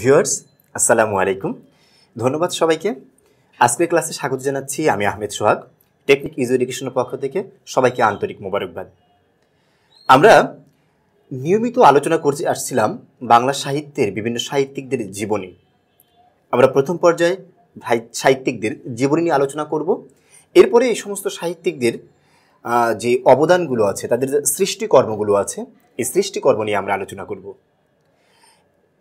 viewers আসসালামু আলাইকুম ধন্যবাদ সবাইকে আজকের ক্লাসে স্বাগত জানাচ্ছি আমি আহমেদ সোহাগ টেকনিক ইজু এডুকেশনের পক্ষ থেকে সবাইকে আন্তরিক মোবারকবাদ আমরা নিয়মিত আলোচনা করতে আসছিলাম বাংলা সাহিত্যের বিভিন্ন সাহিত্যিকদের জীবনী আমরা প্রথম পর্যায়ে সাহিত্যিকদের জীবনী নিয়ে আলোচনা করব এরপরে এই সমস্ত সাহিত্যিকদের যে অবদানগুলো আছে তাদের যে সৃষ্টিকর্মগুলো আছে এই সৃষ্টিকর্ম নিয়ে আমরা আলোচনা করব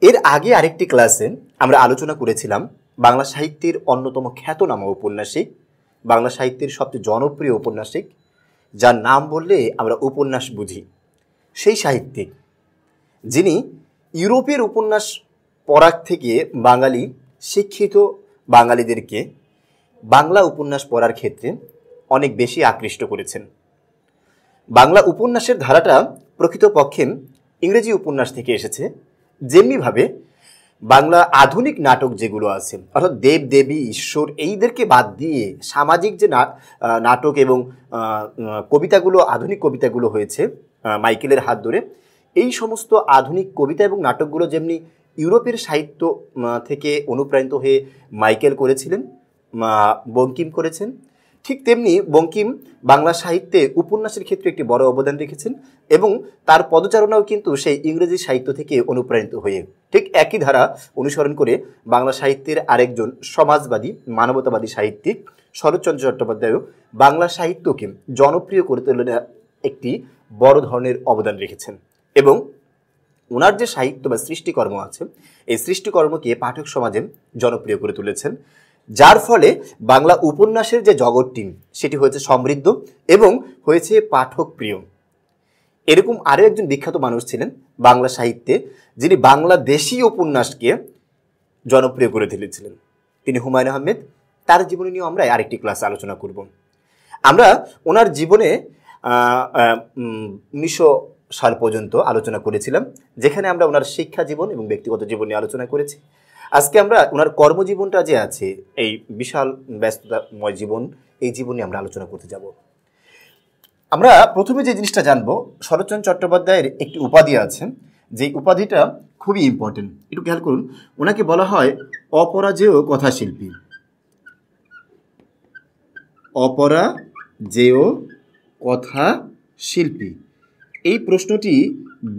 এর আগে আরেকটি ক্লাসে আমরা আলোচনা করেছিলাম বাংলা সাহিত্যের অন্যতম খ্যাতনামা উপন্যাসিক বাংলা সাহিত্যের সবচেয়ে জনপ্রিয় উপন্যাসিক যার নাম বললে আমরা উপন্যাস বুঝি সেই সাহিত্যিক যিনি ইউরোপের উপন্যাস পড়ার থেকে বাঙালি শিক্ষিত বাঙালিদেরকে বাংলা উপন্যাস পড়ার ক্ষেত্রে অনেক বেশি আকৃষ্ট করেছেন বাংলা উপন্যাসের ধারাটা প্রকৃতপক্ষে ইংরেজি উপন্যাস থেকে এসেছে যেমনিভাবে বাংলা আধুনিক নাটক যেগুলো আছে অর্থাৎ দেব দেবী ঈশ্বর এইদেরকে বাদ দিয়ে সামাজিক যে নাটক এবং কবিতাগুলো আধুনিক কবিতাগুলো হয়েছে মাইকেলের হাত ধরে এই সমস্ত আধুনিক কবিতা এবং নাটকগুলো যেমনি ইউরোপের সাহিত্য থেকে অনুপ্রাণিত হয়ে মাইকেল করেছিলেন বঙ্কিম করেছেন ঠিক তেমনি বঙ্কিম বাংলা সাহিত্যে উপন্যাসের ক্ষেত্রে একটি বড় অবদান রেখেছেন এবং তার পদচারণাও কিন্তু সেই ইংরেজি সাহিত্য থেকে অনুপ্রাণিত হয়ে ঠিক একই ধারা অনুসরণ করে বাংলা সাহিত্যের আরেকজন সমাজবাদী মানবতাবাদী সাহিত্যিক শরৎচন্দ্র চট্টোপাধ্যায়ও বাংলা সাহিত্যকে জনপ্রিয় করে তোলার একটি বড় ধরনের অবদান রেখেছেন এবং ওনার যে সাহিত্য বা সৃষ্টিকর্ম আছে এই সৃষ্টিকর্মকে পাঠক সমাজে জনপ্রিয় করে তুলেছেন যার ফলে বাংলা উপন্যাসের যে জগৎটি সেটি হয়েছে সমৃদ্ধ এবং হয়েছে পাঠক প্রিয় এরকম আরও একজন বিখ্যাত মানুষ ছিলেন বাংলা সাহিত্যে যিনি বাংলাদেশি উপন্যাসকে জনপ্রিয় করে তুলেছিলেন তিনি হুমায়ুন আহমেদ তার জীবনী নিয়ে আমরা আরেকটি ক্লাস আলোচনা করব আমরা ওনার জীবনে উনিশশো সাল পর্যন্ত আলোচনা করেছিলাম যেখানে আমরা ওনার শিক্ষা জীবন এবং ব্যক্তিগত জীবন নিয়ে আলোচনা করেছি আজকে আমরা ওনার কর্মজীবনটা যে আছে এই বিশাল ব্যস্ততাময় জীবন এই জীবনে আমরা আলোচনা করতে যাব আমরা প্রথমে যে জিনিসটা জানবো শরৎচন্দ্র চট্টোপাধ্যায়ের একটি উপাধি আছে যে উপাধিটা খুবই ইম্পর্টেন্ট একটু খেয়াল করুন ওনাকে বলা হয় অপরাজেয় কথাশিল্পী যেও কথা শিল্পী এই প্রশ্নটি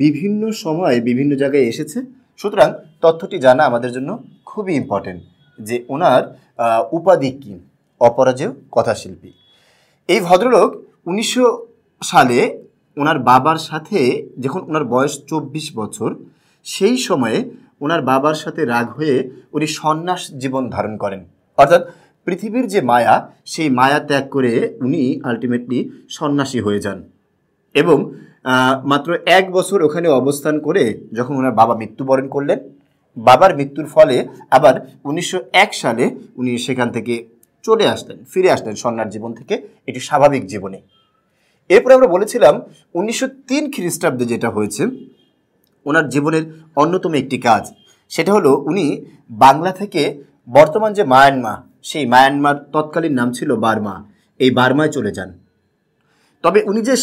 বিভিন্ন সময়ে বিভিন্ন জায়গায় এসেছে সুতরাং তথ্যটি জানা আমাদের জন্য খুবই ইম্পর্টেন্ট যে ওনার উপাধি কী অপরাজেয় কথাশিল্পী এই ভদ্রলোক উনিশশো সালে ওনার বাবার সাথে যখন ওনার বয়স চব্বিশ বছর সেই সময়ে ওনার বাবার সাথে রাগ হয়ে উনি সন্ন্যাস জীবন ধারণ করেন অর্থাৎ পৃথিবীর যে মায়া সেই মায়া ত্যাগ করে উনি আলটিমেটলি সন্ন্যাসী হয়ে যান এবং মাত্র এক বছর ওখানে অবস্থান করে যখন ওনার বাবা মৃত্যুবরণ করলেন বাবার মৃত্যুর ফলে আবার উনিশশো সালে উনি সেখান থেকে চলে আসলেন ফিরে আসলেন সন্ন্যার জীবন থেকে এটি স্বাভাবিক জীবনে এরপরে আমরা বলেছিলাম উনিশশো তিন খ্রিস্টাব্দে যেটা হয়েছে ওনার জীবনের অন্যতম একটি কাজ সেটা হলো উনি বাংলা থেকে বর্তমান যে মায়ানমা সেই মায়ানমার তৎকালীন নাম ছিল বার্মা এই বার্মায় চলে যান তবে উনি যে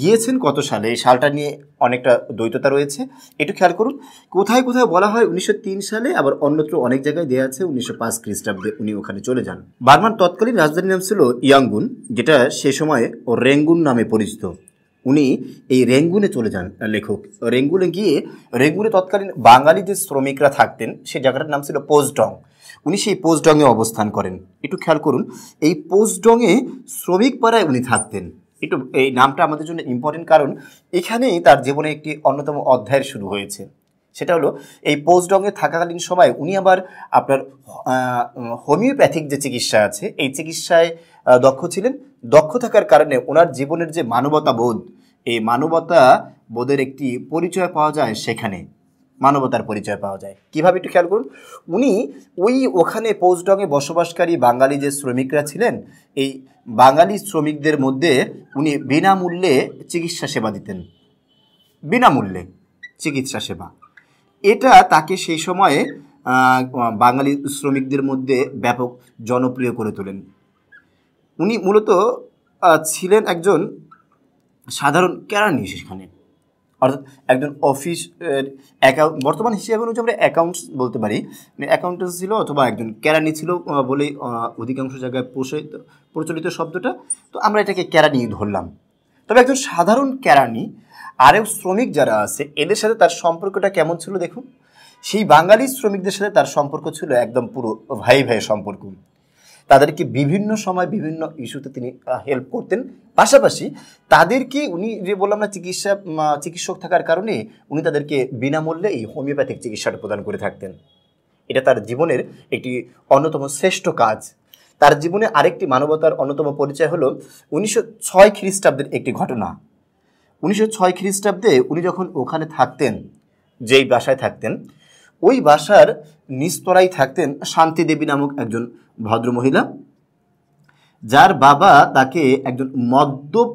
গিয়েছেন কত সালে এই সালটা নিয়ে অনেকটা দ্বৈততা রয়েছে একটু খেয়াল করুন কোথায় কোথায় বলা হয় উনিশশো সালে আবার অন্যত্র অনেক জায়গায় দেওয়া আছে উনিশশো পাঁচ খ্রিস্টাব্দে উনি ওখানে চলে যান বার্মার তৎকালীন রাজধানীর নাম ছিল ইয়াঙ্গুন যেটা সে সময়ে রেঙ্গুন নামে পরিচিত উনি এই রেঙ্গুনে চলে যান লেখক রেঙ্গুনে গিয়ে রেঙ্গুনে তৎকালীন বাঙালি যে শ্রমিকরা থাকতেন সে জায়গাটার নাম ছিল পোস্টডং উনি সেই পোস্টডংয়ে অবস্থান করেন একটু খেয়াল করুন এই পোস্টডংয়ে শ্রমিক পাড়ায় উনি থাকতেন একটু এই নামটা আমাদের জন্য ইম্পর্টেন্ট কারণ এখানেই তার জীবনে একটি অন্যতম অধ্যায়ের শুরু হয়েছে সেটা হলো এই পোস্টডংয়ে থাকাকালীন সময় উনি আবার আপনার হোমিওপ্যাথিক যে চিকিৎসা আছে এই চিকিৎসায় দক্ষ ছিলেন দক্ষ থাকার কারণে ওনার জীবনের যে মানবতা বোধ এই মানবতা বোধের একটি পরিচয় পাওয়া যায় সেখানে মানবতার পরিচয় পাওয়া যায় কিভাবে একটু খেয়াল করুন উনি ওই ওখানে পোস্টডংয়ে বসবাসকারী বাঙালি যে শ্রমিকরা ছিলেন এই বাঙালি শ্রমিকদের মধ্যে উনি বিনামূল্যে চিকিৎসা সেবা দিতেন বিনামূল্যে চিকিৎসা সেবা এটা তাকে সেই সময়ে বাঙালি শ্রমিকদের মধ্যে ব্যাপক জনপ্রিয় করে তোলেন উনি মূলত ছিলেন একজন সাধারণ কেরানি সেখানে অর্থাৎ একজন অফিস অ্যাকাউন্ট বর্তমান হিসেবে অনুযায়ী আমরা অ্যাকাউন্টস বলতে পারি অ্যাকাউন্টেন্স ছিল অথবা একজন ক্যারানি ছিল বলেই অধিকাংশ জায়গায় প্রসারিত প্রচলিত শব্দটা তো আমরা এটাকে ক্যারানি ধরলাম তবে একজন সাধারণ ক্যারানি আরেও শ্রমিক যারা আছে এদের সাথে তার সম্পর্কটা কেমন ছিল দেখুন সেই বাঙালি শ্রমিকদের সাথে তার সম্পর্ক ছিল একদম পুরো ভাই ভাই সম্পর্ক তাদেরকে বিভিন্ন সময় বিভিন্ন ইস্যুতে তিনি হেল্প করতেন পাশাপাশি তাদেরকে উনি যে বললাম না চিকিৎসা চিকিৎসক থাকার কারণে উনি তাদেরকে বিনামূল্যে এই হোমিওপ্যাথিক চিকিৎসাটা প্রদান করে থাকতেন এটা তার জীবনের একটি অন্যতম শ্রেষ্ঠ কাজ তার জীবনে আরেকটি মানবতার অন্যতম পরিচয় হলো উনিশশো ছয় খ্রিস্টাব্দের একটি ঘটনা উনিশশো ছয় খ্রিস্টাব্দে উনি যখন ওখানে থাকতেন যেই বাসায় থাকতেন ওই বাসার নিস্তরাই থাকতেন শান্তি দেবী নামক একজন ভদ্রমহিলা যার বাবা তাকে একজন মদ্যপ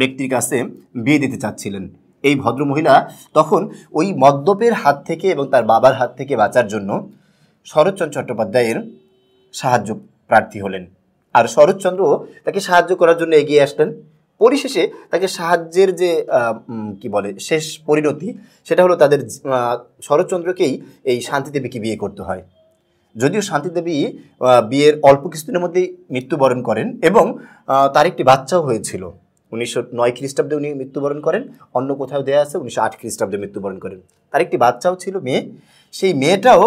ব্যক্তির কাছে বিয়ে দিতে চাচ্ছিলেন এই ভদ্রমহিলা তখন ওই মদ্যপের হাত থেকে এবং তার বাবার হাত থেকে বাঁচার জন্য শরৎচন্দ্র চট্টোপাধ্যায়ের সাহায্য প্রার্থী হলেন আর শরৎচন্দ্র তাকে সাহায্য করার জন্য এগিয়ে আসলেন পরিশেষে তাকে সাহায্যের যে কি বলে শেষ পরিণতি সেটা হলো তাদের শরৎচন্দ্রকেই এই শান্তিদেবীকে বিয়ে করতে হয় যদিও শান্তিদেবী বিয়ের অল্প কিছুদিনের মধ্যেই মৃত্যুবরণ করেন এবং তার একটি বাচ্চাও হয়েছিল উনিশশো নয় খ্রিস্টাব্দে উনি মৃত্যুবরণ করেন অন্য কোথাও দেয়া আছে উনিশশো আট খ্রিস্টাব্দে মৃত্যুবরণ করেন তার একটি বাচ্চাও ছিল মেয়ে সেই মেয়েটাও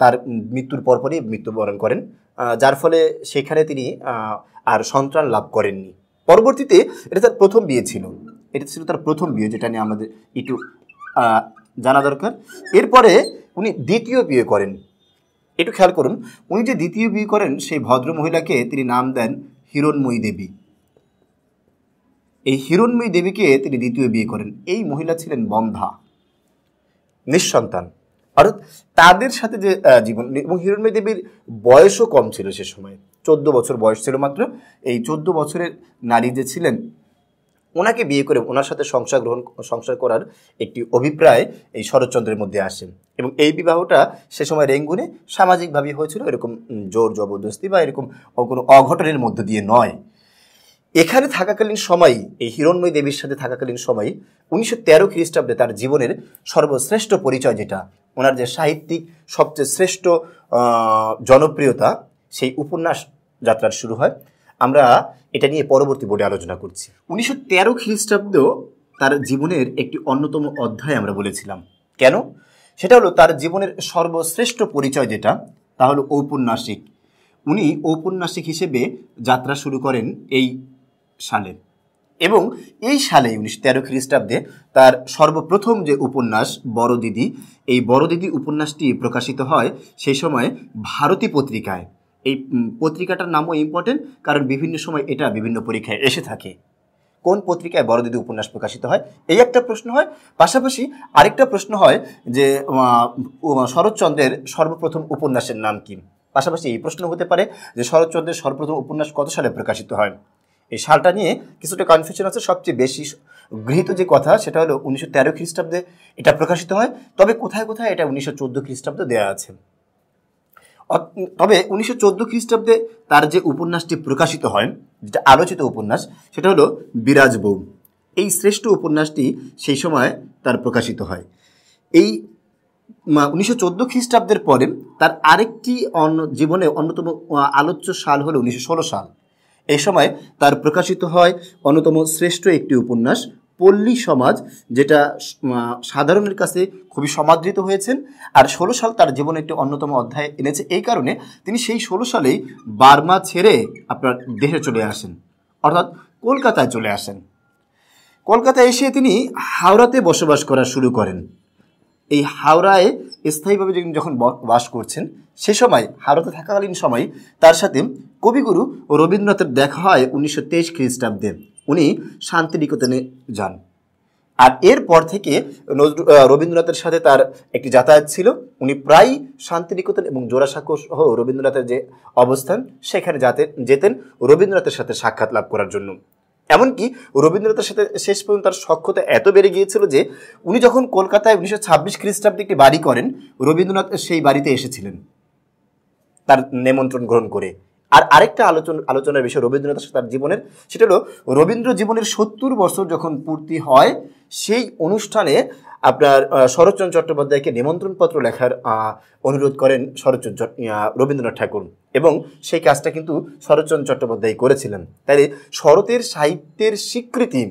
তার মৃত্যুর পরপরই মৃত্যুবরণ করেন যার ফলে সেখানে তিনি আর সন্তান লাভ করেননি পরবর্তীতে এটা তার প্রথম বিয়ে ছিল এটা ছিল তার প্রথম বিয়ে যেটা নিয়ে আমাদের একটু জানা দরকার এরপরে উনি দ্বিতীয় বিয়ে করেন একটু খেয়াল করুন উনি যে দ্বিতীয় বিয়ে করেন সেই ভদ্র মহিলাকে তিনি নাম দেন হিরণময়ী দেবী এই হিরণময়ী দেবীকে তিনি দ্বিতীয় বিয়ে করেন এই মহিলা ছিলেন বন্ধা নিঃসন্তান অর্থাৎ তাদের সাথে যে জীবন এবং হিরণময়ী দেবীর বয়সও কম ছিল সে সময় চোদ্দো বছর বয়স ছিল মাত্র এই চোদ্দো বছরের নারী যে ছিলেন ওনাকে বিয়ে করে ওনার সাথে সংসার গ্রহণ সংসার করার একটি অভিপ্রায় এই শরৎচন্দ্রের মধ্যে আসেন এবং এই বিবাহটা সে সময় রেঙ্গুনে সামাজিকভাবে হয়েছিল এরকম জোর জবরদস্তি বা এরকম কোনো অঘটনের মধ্য দিয়ে নয় এখানে থাকাকালীন সময়ই এই হিরণময় দেবীর সাথে থাকাকালীন সময়ই উনিশশো তেরো খ্রিস্টাব্দে তার জীবনের সর্বশ্রেষ্ঠ পরিচয় যেটা ওনার যে সাহিত্যিক সবচেয়ে শ্রেষ্ঠ জনপ্রিয়তা সেই উপন্যাস যাত্রা শুরু হয় আমরা এটা নিয়ে পরবর্তী বোর্ডে আলোচনা করছি উনিশশো তেরো খ্রিস্টাব্দেও তার জীবনের একটি অন্যতম অধ্যায় আমরা বলেছিলাম কেন সেটা হলো তার জীবনের সর্বশ্রেষ্ঠ পরিচয় যেটা তা হলো ঔপন্যাসিক উনি ঔপন্যাসিক হিসেবে যাত্রা শুরু করেন এই সালে এবং এই সালে উনিশশো তেরো খ্রিস্টাব্দে তার সর্বপ্রথম যে উপন্যাস বড় দিদি এই বড় দিদি উপন্যাসটি প্রকাশিত হয় সেই সময় ভারতী পত্রিকায় এই পত্রিকাটার নামও ইম্পর্টেন্ট কারণ বিভিন্ন সময় এটা বিভিন্ন পরীক্ষায় এসে থাকে কোন পত্রিকায় বড়দিদি উপন্যাস প্রকাশিত হয় এই একটা প্রশ্ন হয় পাশাপাশি আরেকটা প্রশ্ন হয় যে শরৎচন্দ্রের সর্বপ্রথম উপন্যাসের নাম কি পাশাপাশি এই প্রশ্ন হতে পারে যে শরৎচন্দ্রের সর্বপ্রথম উপন্যাস কত সালে প্রকাশিত হয় এই সালটা নিয়ে কিছুটা কনফিউশন আছে সবচেয়ে বেশি গৃহীত যে কথা সেটা হলো উনিশশো তেরো খ্রিস্টাব্দে এটা প্রকাশিত হয় তবে কোথায় কোথায় এটা উনিশশো চোদ্দো খ্রিস্টাব্দে দেওয়া আছে তবে উনিশশো চোদ্দো খ্রিস্টাব্দে তার যে উপন্যাসটি প্রকাশিত হয় যেটা আলোচিত উপন্যাস সেটা হলো বিরাজ বৌ এই শ্রেষ্ঠ উপন্যাসটি সেই সময় তার প্রকাশিত হয় এই উনিশশো চোদ্দো খ্রিস্টাব্দের পরে তার আরেকটি অন্য জীবনে অন্যতম আলোচ্য সাল হলো উনিশশো ষোলো সাল এই সময় তার প্রকাশিত হয় অন্যতম শ্রেষ্ঠ একটি উপন্যাস পল্লী সমাজ যেটা সাধারণের কাছে খুবই সমাদৃত হয়েছেন আর ষোলো সাল তার জীবনে একটি অন্যতম অধ্যায় এনেছে এই কারণে তিনি সেই ষোলো সালেই বার্মা ছেড়ে আপনার দেশে চলে আসেন অর্থাৎ কলকাতায় চলে আসেন কলকাতায় এসে তিনি হাওড়াতে বসবাস করা শুরু করেন এই হাওড়ায় স্থায়ীভাবে যখন বাস করছেন সে সময় হাওড়াতে থাকাকালীন সময় তার সাথে কবিগুরু রবীন্দ্রনাথের দেখা হয় উনিশশো তেইশ খ্রিস্টাব্দে উনি শান্তিনিকেতনে যান আর এরপর থেকে রবীন্দ্রনাথের সাথে তার একটি যাতায়াত ছিল উনি প্রায় শান্তিনিকেতন এবং জোড়াসাঁকো সহ রবীন্দ্রনাথের যে অবস্থান সেখানে যাতে যেতেন রবীন্দ্রনাথের সাথে সাক্ষাৎ লাভ করার জন্য এমনকি রবীন্দ্রনাথের সাথে শেষ পর্যন্ত তার সক্ষতা এত বেড়ে গিয়েছিল যে উনি যখন কলকাতায় উনিশশো ছাব্বিশ খ্রিস্টাব্দে একটি বাড়ি করেন রবীন্দ্রনাথ সেই বাড়িতে এসেছিলেন তার নেমন্ত্রণ গ্রহণ করে আর আরেকটা আলোচনা আলোচনার বিষয় রবীন্দ্রনাথ তার জীবনের সেটা হলো রবীন্দ্র জীবনের সত্তর বছর যখন পূর্তি হয় সেই অনুষ্ঠানে আপনার শরৎচন্দ্র চট্টোপাধ্যায়কে নিমন্ত্রণপত্র লেখার অনুরোধ করেন শরৎচন্দ্র রবীন্দ্রনাথ ঠাকুর এবং সেই কাজটা কিন্তু শরৎচন্দ্র চট্টোপাধ্যায় করেছিলেন তাই শরতের সাহিত্যের স্বীকৃতি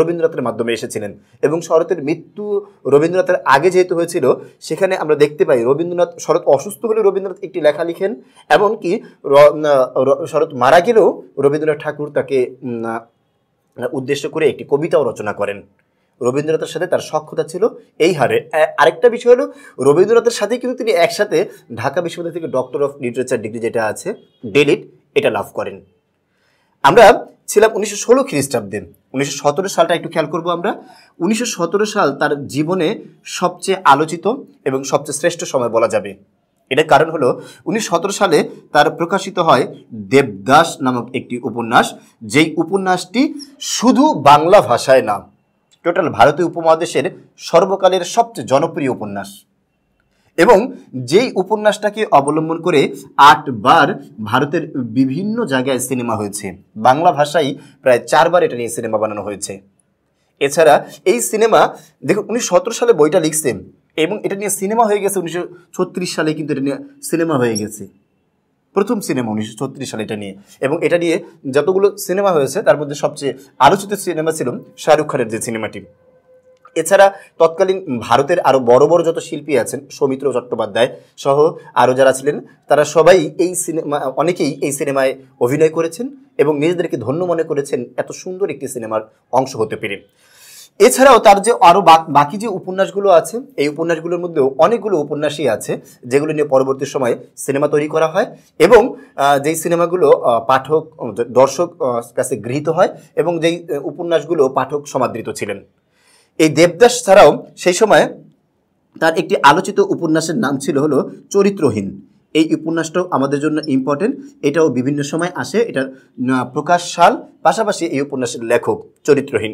রবীন্দ্রনাথের মাধ্যমে এসেছিলেন এবং শরতের মৃত্যু রবীন্দ্রনাথের আগে যেহেতু হয়েছিল সেখানে আমরা দেখতে পাই রবীন্দ্রনাথ শরৎ অসুস্থ হলে রবীন্দ্রনাথ একটি লেখা লিখেন এমনকি শরৎ মারা গেলেও রবীন্দ্রনাথ ঠাকুর তাকে উদ্দেশ্য করে একটি কবিতাও রচনা করেন রবীন্দ্রনাথের সাথে তার সক্ষতা ছিল এই হারে আরেকটা বিষয় হলো রবীন্দ্রনাথের সাথে কিন্তু তিনি একসাথে ঢাকা বিশ্ববিদ্যালয় থেকে ডক্টর অফ লিটারেচার ডিগ্রি যেটা আছে ডেলিট এটা লাভ করেন আমরা ছিলাম উনিশশো ষোলো খ্রিস্টাব্দে উনিশশো সালটা একটু খেয়াল করবো আমরা উনিশশো সাল তার জীবনে সবচেয়ে আলোচিত এবং সবচেয়ে শ্রেষ্ঠ সময় বলা যাবে এটার কারণ হলো উনিশশো সালে তার প্রকাশিত হয় দেবদাস নামক একটি উপন্যাস যেই উপন্যাসটি শুধু বাংলা ভাষায় না টোটাল ভারতীয় উপমহাদেশের সর্বকালের সবচেয়ে জনপ্রিয় উপন্যাস এবং যেই উপন্যাসটাকে অবলম্বন করে আটবার ভারতের বিভিন্ন জায়গায় সিনেমা হয়েছে বাংলা ভাষায় প্রায় চারবার এটা নিয়ে সিনেমা বানানো হয়েছে এছাড়া এই সিনেমা দেখুন উনিশশো সালে বইটা লিখছেন এবং এটা নিয়ে সিনেমা হয়ে গেছে উনিশশো সালে কিন্তু এটা নিয়ে সিনেমা হয়ে গেছে প্রথম সিনেমা উনিশশো ছত্রিশ সালে এটা নিয়ে এবং এটা নিয়ে যতগুলো সিনেমা হয়েছে তার মধ্যে সবচেয়ে আলোচিত সিনেমা ছিল শাহরুখ খানের যে সিনেমাটি এছাড়া তৎকালীন ভারতের আরও বড় বড় যত শিল্পী আছেন সৌমিত্র চট্টোপাধ্যায় সহ আরও যারা ছিলেন তারা সবাই এই সিনেমা অনেকেই এই সিনেমায় অভিনয় করেছেন এবং নিজেদেরকে ধন্য মনে করেছেন এত সুন্দর একটি সিনেমার অংশ হতে পেরে এছাড়াও তার যে আরও বাকি যে উপন্যাসগুলো আছে এই উপন্যাসগুলোর মধ্যেও অনেকগুলো উপন্যাসই আছে যেগুলো নিয়ে পরবর্তী সময়ে সিনেমা তৈরি করা হয় এবং যেই সিনেমাগুলো পাঠক দর্শক কাছে গৃহীত হয় এবং যেই উপন্যাসগুলো পাঠক সমাদৃত ছিলেন এই দেবদাস ছাড়াও সেই সময় তার একটি আলোচিত উপন্যাসের নাম ছিল হলো চরিত্রহীন এই উপন্যাসটাও আমাদের জন্য ইম্পর্টেন্ট এটাও বিভিন্ন সময় আসে এটার প্রকাশ সাল পাশাপাশি এই উপন্যাসের লেখক চরিত্রহীন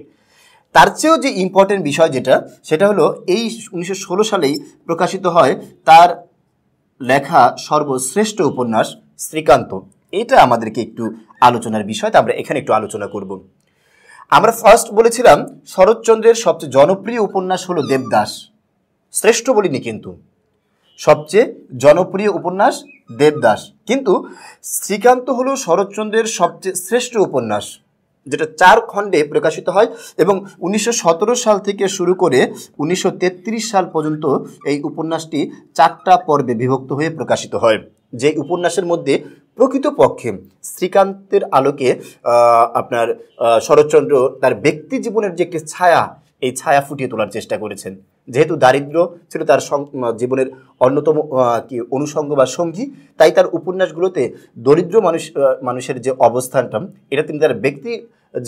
তার চেয়েও যে ইম্পর্টেন্ট বিষয় যেটা সেটা হলো এই উনিশশো সালেই প্রকাশিত হয় তার লেখা সর্বশ্রেষ্ঠ উপন্যাস শ্রীকান্ত এটা আমাদেরকে একটু আলোচনার বিষয় তা আমরা এখানে একটু আলোচনা করব আমরা ফার্স্ট বলেছিলাম শরৎচন্দ্রের সবচেয়ে জনপ্রিয় উপন্যাস হলো দেবদাস শ্রেষ্ঠ বলিনি কিন্তু সবচেয়ে জনপ্রিয় উপন্যাস দেবদাস কিন্তু শ্রীকান্ত হলো শরৎচন্দ্রের সবচেয়ে শ্রেষ্ঠ উপন্যাস যেটা চার খণ্ডে প্রকাশিত হয় এবং উনিশশো সাল থেকে শুরু করে উনিশশো সাল পর্যন্ত এই উপন্যাসটি চারটা পর্বে বিভক্ত হয়ে প্রকাশিত হয় যে উপন্যাসের মধ্যে প্রকৃতপক্ষে শ্রীকান্তের আলোকে আপনার শরৎচন্দ্র তার ব্যক্তি জীবনের যে একটি ছায়া এই ছায়া ফুটিয়ে তোলার চেষ্টা করেছেন যেহেতু দারিদ্র ছিল তার জীবনের অন্যতম কি অনুষঙ্গ বা সঙ্গী তাই তার উপন্যাসগুলোতে দরিদ্র মানুষ মানুষের যে অবস্থানটা এটা তিনি তার ব্যক্তি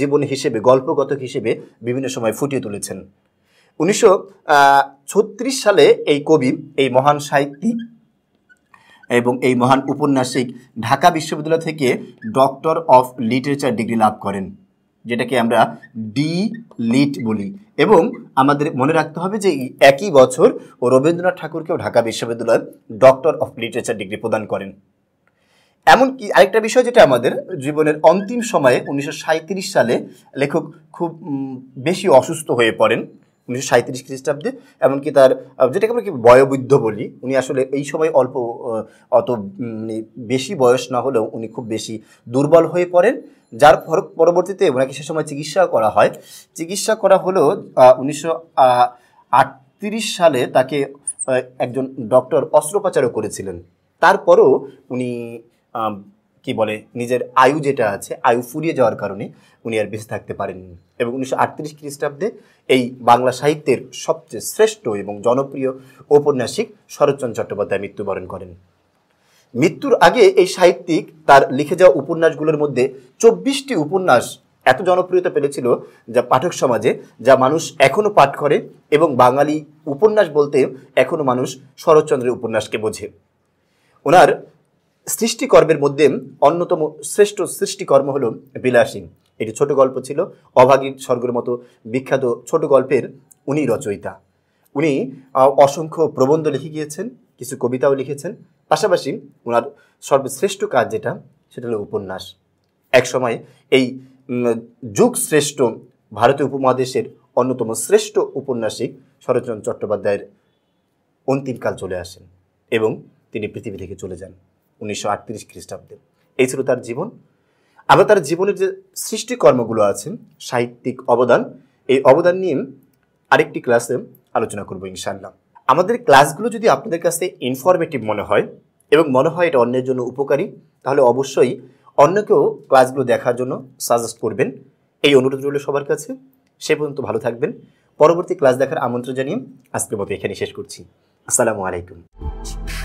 জীবন হিসেবে গল্পগত হিসেবে বিভিন্ন সময় ফুটিয়ে তুলেছেন উনিশশো সালে এই কবি এই মহান সাহিত্যিক এবং এই মহান উপন্যাসিক ঢাকা বিশ্ববিদ্যালয় থেকে ডক্টর অফ লিটারেচার ডিগ্রি লাভ করেন যেটাকে আমরা ডি লিট বলি এবং আমাদের মনে রাখতে হবে যে একই বছর ও রবীন্দ্রনাথ ঠাকুরকেও ঢাকা বিশ্ববিদ্যালয় ডক্টর অফ লিটারেচার ডিগ্রি প্রদান করেন এমনকি আরেকটা বিষয় যেটা আমাদের জীবনের অন্তিম সময়ে উনিশশো সালে লেখক খুব বেশি অসুস্থ হয়ে পড়েন উনিশশো সাঁত্রিশ খ্রিস্টাব্দে এমনকি তার যেটাকে আমরা কি বয়োবৃদ্ধ বলি উনি আসলে এই সময় অল্প অত বেশি বয়স না হলেও উনি খুব বেশি দুর্বল হয়ে পড়েন যার পরবর্তীতে ওনাকে সে সময় চিকিৎসা করা হয় চিকিৎসা করা হলেও উনিশশো আটত্রিশ সালে তাকে একজন ডক্টর অস্ত্রোপচারও করেছিলেন তারপরও উনি কি বলে নিজের আয়ু যেটা আছে আয়ু ফুরিয়ে যাওয়ার কারণে উনি আর বেঁচে থাকতে পারেননি এবং উনিশশো আটত্রিশ খ্রিস্টাব্দে এই বাংলা সাহিত্যের সবচেয়ে শ্রেষ্ঠ এবং জনপ্রিয় ঔপন্যাসিক শরৎচন্দ্র চট্টোপাধ্যায় মৃত্যুবরণ করেন মৃত্যুর আগে এই সাহিত্যিক তার লিখে যাওয়া উপন্যাসগুলোর মধ্যে চব্বিশটি উপন্যাস এত জনপ্রিয়তা পেলেছিল যা পাঠক সমাজে যা মানুষ এখনও পাঠ করে এবং বাঙালি উপন্যাস বলতে এখনও মানুষ শরৎচন্দ্রের উপন্যাসকে বোঝে ওনার সৃষ্টিকর্মের মধ্যে অন্যতম শ্রেষ্ঠ সৃষ্টিকর্ম হল বিলাসিং এটি ছোট গল্প ছিল অভাগী স্বর্গের মতো বিখ্যাত ছোট গল্পের উনি রচয়িতা উনি অসংখ্য প্রবন্ধ লিখে গিয়েছেন কিছু কবিতাও লিখেছেন পাশাপাশি ওনার সর্বশ্রেষ্ঠ কাজ যেটা সেটা হলো উপন্যাস একসময় এই যুগ শ্রেষ্ঠ ভারতীয় উপমহাদেশের অন্যতম শ্রেষ্ঠ উপন্যাসিক শরৎচন্দ্র চট্টোপাধ্যায়ের অন্তিমকাল চলে আসেন এবং তিনি পৃথিবী থেকে চলে যান উনিশশো খ্রিস্টাব্দে এই ছিল তার জীবন আবার তার জীবনের যে সৃষ্টিকর্মগুলো আছে সাহিত্যিক অবদান এই অবদান নিয়ে আরেকটি ক্লাসে আলোচনা করবো ইনশাল্লাহ আমাদের ক্লাসগুলো যদি আপনাদের কাছে ইনফরমেটিভ মনে হয় এবং মনে হয় এটা অন্যের জন্য উপকারী তাহলে অবশ্যই অন্যকেও ক্লাসগুলো দেখার জন্য সাজেস্ট করবেন এই অনুরোধ রইল সবার কাছে সে পর্যন্ত ভালো থাকবেন পরবর্তী ক্লাস দেখার আমন্ত্রণ জানিয়ে আজকের মতো এখানে শেষ করছি আসসালামু আলাইকুম